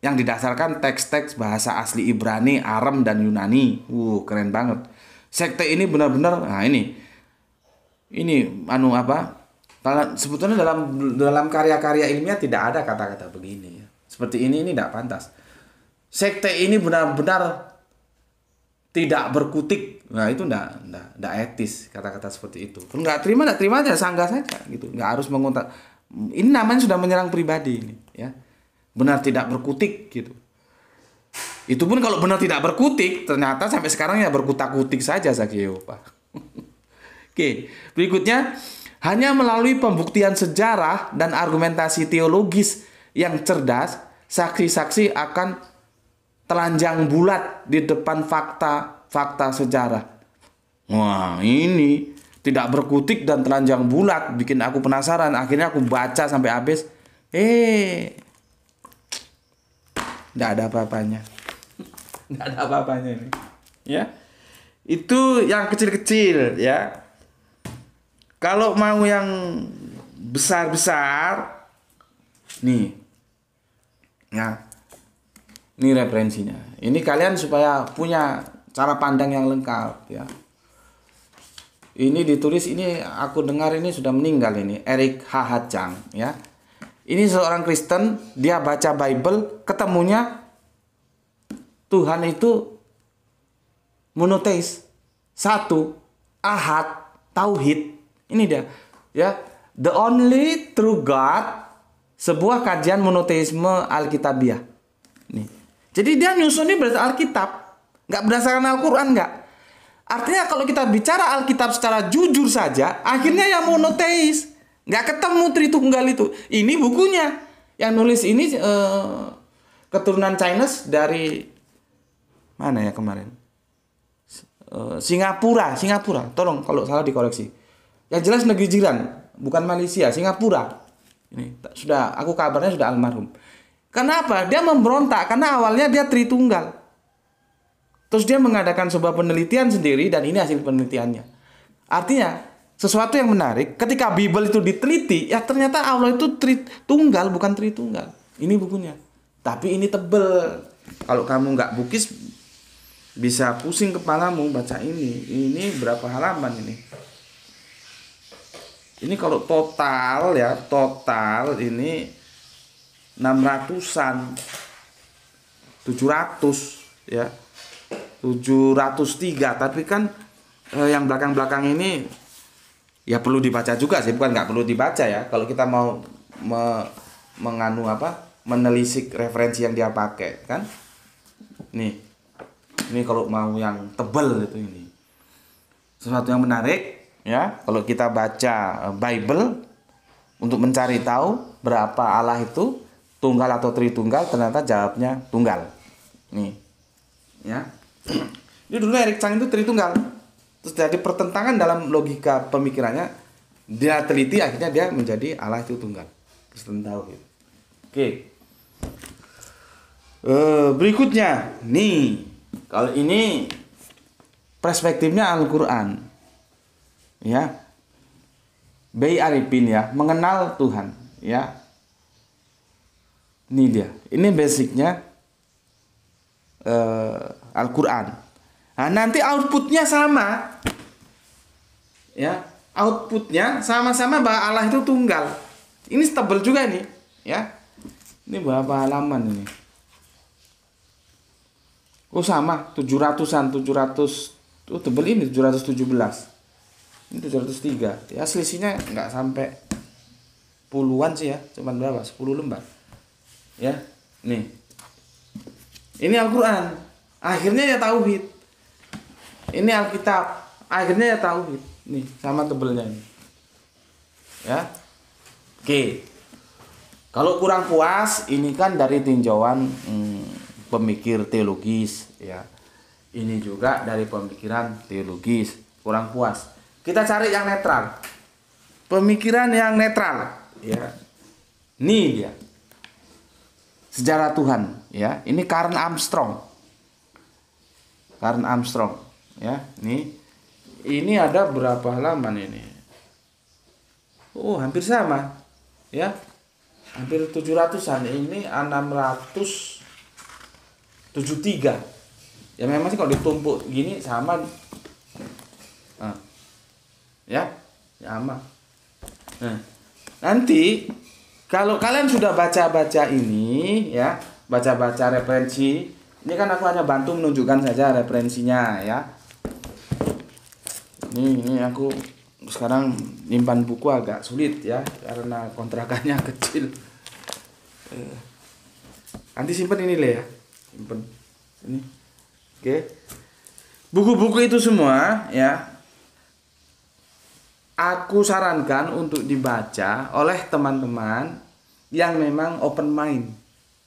yang didasarkan teks-teks bahasa asli Ibrani, Aram dan Yunani. Wuh, keren banget. Sekte ini benar-benar nah ini ini anu apa? sebetulnya dalam dalam karya-karya ilmiah tidak ada kata-kata begini ya. Seperti ini ini tidak pantas. Sekte ini benar-benar tidak berkutik Nah itu ndak ndak ndak etis kata-kata seperti itu. Nggak terima ndak terima aja sanggah saja gitu. Nggak harus mengontak. Ini namanya sudah menyerang pribadi ini ya. Benar tidak berkutik gitu. Itu pun kalau benar tidak berkutik, ternyata sampai sekarang ya berkutak-kutik saja Sakio, Pak. Oke, berikutnya hanya melalui pembuktian sejarah dan argumentasi teologis yang cerdas, saksi-saksi akan telanjang bulat di depan fakta fakta sejarah. Wah, ini tidak berkutik dan telanjang bulat bikin aku penasaran. Akhirnya aku baca sampai habis. Eh, tidak ada apa-apanya. Tidak ada apa-apanya ini. Ya, itu yang kecil-kecil ya. Kalau mau yang besar-besar, nih, ya, ini referensinya. Ini kalian supaya punya cara pandang yang lengkap ya ini ditulis ini aku dengar ini sudah meninggal ini Erik Hahacang ya ini seorang Kristen dia baca Bible ketemunya Tuhan itu monoteis satu ahad tauhid ini dia ya the only true God sebuah kajian monoteisme Alkitabiah nih jadi dia nyusun ini berarti Alkitab Nggak berdasarkan Al-Quran nggak? Artinya kalau kita bicara Alkitab secara jujur saja, akhirnya yang monoteis. Nggak ketemu Tritunggal itu. Ini bukunya. Yang nulis ini eh, keturunan Chinese dari mana ya kemarin? Eh, Singapura, Singapura. Tolong kalau salah dikoreksi. Yang jelas negeri jiran, bukan Malaysia, Singapura. Ini sudah aku kabarnya sudah almarhum. Kenapa? Dia memberontak karena awalnya dia Tritunggal. Terus dia mengadakan sebuah penelitian sendiri dan ini hasil penelitiannya. Artinya sesuatu yang menarik ketika Bible itu diteliti ya ternyata Allah itu tri, tunggal bukan tritunggal. Ini bukunya. Tapi ini tebel. Kalau kamu nggak bukis bisa pusing kepalamu baca ini. Ini berapa halaman ini? Ini kalau total ya, total ini 600-an. 700 ya 703 tapi kan eh, yang belakang-belakang ini ya perlu dibaca juga sih bukan nggak perlu dibaca ya kalau kita mau me, menganu apa menelisik referensi yang dia pakai kan nih ini kalau mau yang tebel itu ini sesuatu yang menarik ya kalau kita baca eh, Bible untuk mencari tahu berapa Allah itu tunggal atau tritunggal ternyata jawabnya tunggal nih ya ini dulu Erik Chang itu tritunggal. Terus terjadi pertentangan dalam logika pemikirannya. Dia teliti akhirnya dia menjadi Allah itu tunggal. Kristen Tauhid. Gitu. Oke. Okay. Eh, berikutnya, nih. Kalau ini perspektifnya Al-Qur'an. Ya. Bayi Arifin ya, mengenal Tuhan, ya. Ini dia. Ini basicnya eh, Al-Quran. Nah, nanti outputnya sama. Ya, outputnya sama-sama bahwa Allah itu tunggal. Ini tebel juga nih, ya. Ini berapa halaman ini? Oh sama, 700-an, 700. Tuh tebel ini 717 ini 703 ya selisihnya nggak sampai puluhan sih ya cuman berapa 10 lembar ya nih ini Al-Quran akhirnya ya tauhid ini Alkitab akhirnya ya tauhid nih sama tebelnya ini ya oke kalau kurang puas ini kan dari tinjauan hmm, pemikir teologis ya ini juga dari pemikiran teologis kurang puas kita cari yang netral pemikiran yang netral ya nih dia sejarah Tuhan ya ini Karen Armstrong Karen Armstrong ya ini ini ada berapa halaman ini oh hampir sama ya hampir 700an ini 673 ya memang sih kalau ditumpuk gini sama nah. Ya, ya sama nah. nanti kalau kalian sudah baca-baca ini ya baca-baca referensi ini kan aku hanya bantu menunjukkan saja referensinya ya. Ini ini aku sekarang nyimpan buku agak sulit ya karena kontrakannya kecil. Eh, nanti simpen ini le ya. Simpen. Ini. Oke. Buku-buku itu semua ya aku sarankan untuk dibaca oleh teman-teman yang memang open mind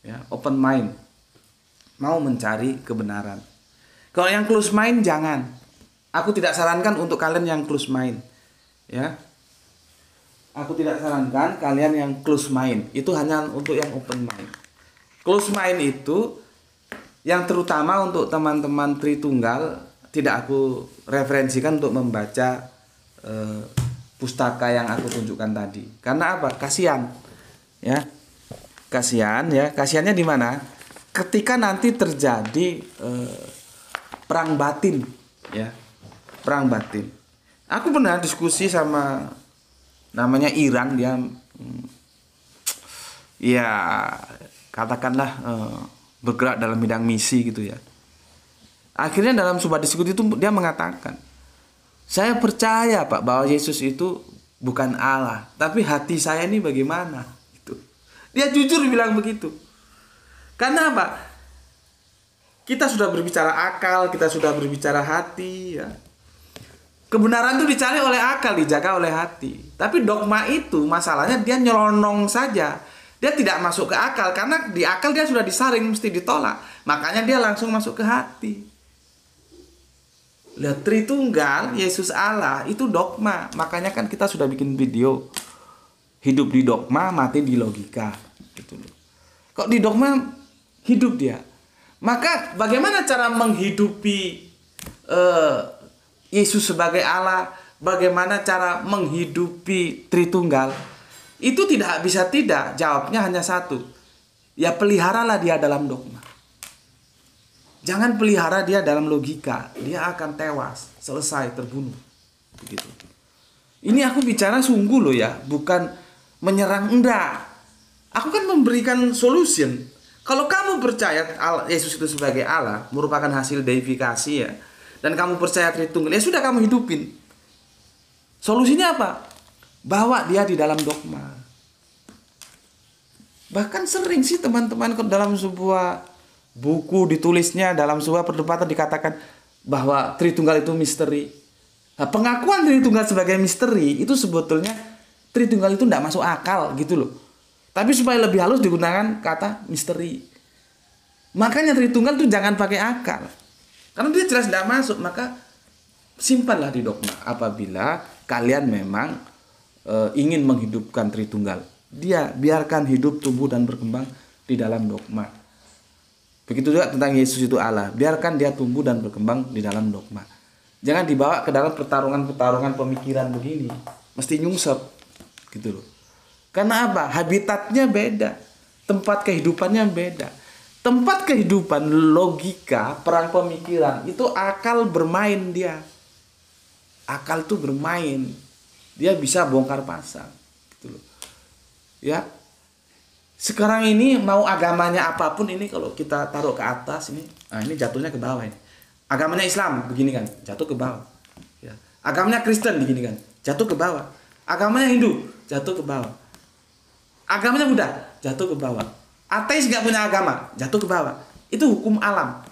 ya open mind mau mencari kebenaran. Kalau yang close mind jangan. Aku tidak sarankan untuk kalian yang close mind. Ya. Aku tidak sarankan kalian yang close mind. Itu hanya untuk yang open mind. Close mind itu yang terutama untuk teman-teman Tritunggal tidak aku referensikan untuk membaca eh, pustaka yang aku tunjukkan tadi. Karena apa? Kasihan. Ya. Kasihan ya. Kasihannya di mana? ketika nanti terjadi eh, perang batin ya perang batin aku pernah diskusi sama namanya Iran dia mm, ya katakanlah eh, bergerak dalam bidang misi gitu ya akhirnya dalam sebuah diskusi itu dia mengatakan saya percaya pak bahwa Yesus itu bukan Allah tapi hati saya ini bagaimana itu dia jujur bilang begitu karena apa? Kita sudah berbicara akal, kita sudah berbicara hati, ya. Kebenaran itu dicari oleh akal, dijaga oleh hati. Tapi dogma itu masalahnya dia nyelonong saja. Dia tidak masuk ke akal karena di akal dia sudah disaring mesti ditolak. Makanya dia langsung masuk ke hati. Lihat Tritunggal, Yesus Allah itu dogma. Makanya kan kita sudah bikin video hidup di dogma, mati di logika gitu loh. Kok di dogma hidup dia. Maka bagaimana cara menghidupi uh, Yesus sebagai Allah? Bagaimana cara menghidupi Tritunggal? Itu tidak bisa tidak. Jawabnya hanya satu. Ya peliharalah dia dalam dogma. Jangan pelihara dia dalam logika. Dia akan tewas, selesai terbunuh. Begitu. Ini aku bicara sungguh loh ya, bukan menyerang enggak. Aku kan memberikan solution kalau kamu percaya Allah, Yesus itu sebagai Allah merupakan hasil deifikasi ya, dan kamu percaya Tritunggal, ya sudah kamu hidupin. Solusinya apa? Bawa dia di dalam dogma. Bahkan sering sih teman-teman ke dalam sebuah buku ditulisnya dalam sebuah perdebatan dikatakan bahwa Tritunggal itu misteri. Nah, pengakuan Tritunggal sebagai misteri itu sebetulnya Tritunggal itu tidak masuk akal gitu loh. Tapi supaya lebih halus digunakan kata misteri. Makanya Tritunggal itu jangan pakai akal. Karena dia jelas tidak masuk, maka simpanlah di dogma apabila kalian memang e, ingin menghidupkan Tritunggal. Dia biarkan hidup, tumbuh dan berkembang di dalam dogma. Begitu juga tentang Yesus itu Allah, biarkan dia tumbuh dan berkembang di dalam dogma. Jangan dibawa ke dalam pertarungan-pertarungan pemikiran begini. Mesti nyungsep gitu loh. Karena apa? Habitatnya beda. Tempat kehidupannya beda. Tempat kehidupan, logika, perang pemikiran, itu akal bermain dia. Akal tuh bermain. Dia bisa bongkar pasang. Gitu loh. Ya. Sekarang ini mau agamanya apapun ini kalau kita taruh ke atas ini, nah ini jatuhnya ke bawah ini. Agamanya Islam begini kan, jatuh ke bawah. Ya. Agamanya Kristen begini kan, jatuh ke bawah. Agamanya Hindu jatuh ke bawah agamanya mudah jatuh ke bawah ateis nggak punya agama jatuh ke bawah itu hukum alam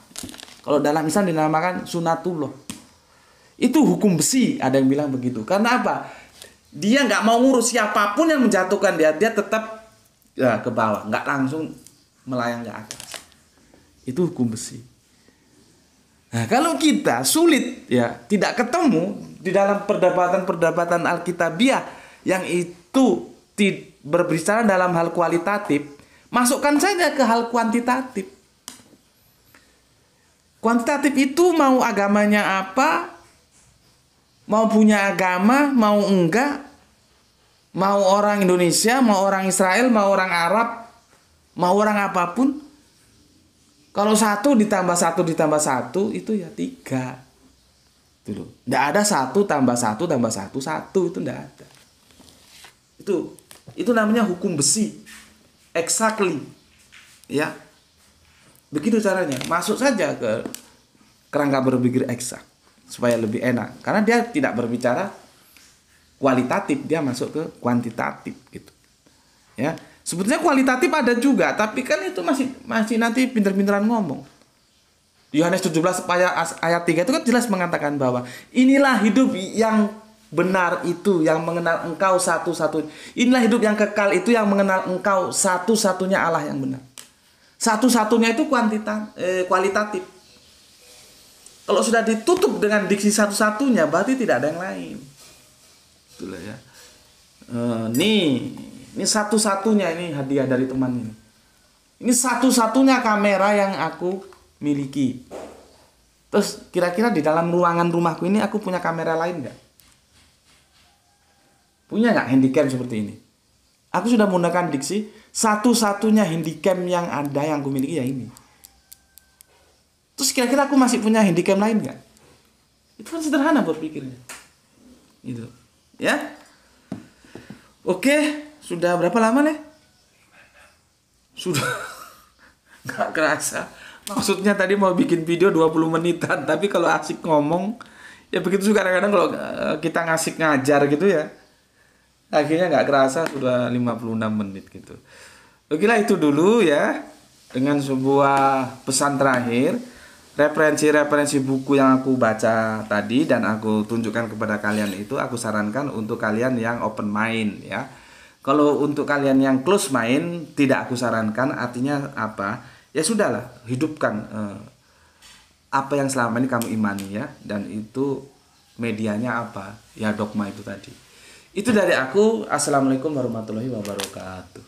kalau dalam Islam dinamakan sunatullah itu hukum besi ada yang bilang begitu karena apa dia nggak mau ngurus siapapun yang menjatuhkan dia dia tetap ya, ke bawah nggak langsung melayang ke atas itu hukum besi Nah, kalau kita sulit ya, tidak ketemu di dalam perdebatan-perdebatan Alkitabiah yang itu tidak berbicara dalam hal kualitatif, masukkan saja ke hal kuantitatif. Kuantitatif itu mau agamanya apa, mau punya agama, mau enggak, mau orang Indonesia, mau orang Israel, mau orang Arab, mau orang apapun. Kalau satu ditambah satu ditambah satu itu ya tiga. Tidak gitu ada satu tambah satu tambah satu satu itu tidak ada. Itu itu namanya hukum besi. Exactly. Ya. Begitu caranya. Masuk saja ke kerangka berpikir eksak supaya lebih enak. Karena dia tidak berbicara kualitatif, dia masuk ke kuantitatif gitu. Ya. Sebetulnya kualitatif ada juga, tapi kan itu masih masih nanti pinter-pinteran ngomong. Yohanes 17 ayat 3 itu kan jelas mengatakan bahwa inilah hidup yang benar itu yang mengenal engkau satu-satunya. Inilah hidup yang kekal itu yang mengenal engkau satu-satunya Allah yang benar. Satu-satunya itu kuantita, eh, kualitatif. Kalau sudah ditutup dengan diksi satu-satunya berarti tidak ada yang lain. Itulah ya. E, nih, ini satu-satunya ini hadiah dari teman ini. Ini satu-satunya kamera yang aku miliki. Terus kira-kira di dalam ruangan rumahku ini aku punya kamera lain nggak? Punya nggak handicap seperti ini? Aku sudah menggunakan diksi, satu-satunya handicap yang ada yang aku miliki ya ini. Terus kira-kira aku masih punya handicap lain nggak? Itu kan sederhana berpikirnya. Gitu. Ya? Oke, sudah berapa lama nih? Sudah nggak kerasa. Maksudnya tadi mau bikin video 20 menitan, tapi kalau asik ngomong ya begitu juga kadang-kadang kalau eh, kita ngasik ngajar gitu ya akhirnya nggak kerasa sudah 56 menit gitu oke lah itu dulu ya dengan sebuah pesan terakhir referensi-referensi buku yang aku baca tadi dan aku tunjukkan kepada kalian itu aku sarankan untuk kalian yang open mind ya kalau untuk kalian yang close mind tidak aku sarankan artinya apa ya sudahlah hidupkan eh, apa yang selama ini kamu imani ya dan itu medianya apa ya dogma itu tadi itu dari aku. Assalamualaikum warahmatullahi wabarakatuh.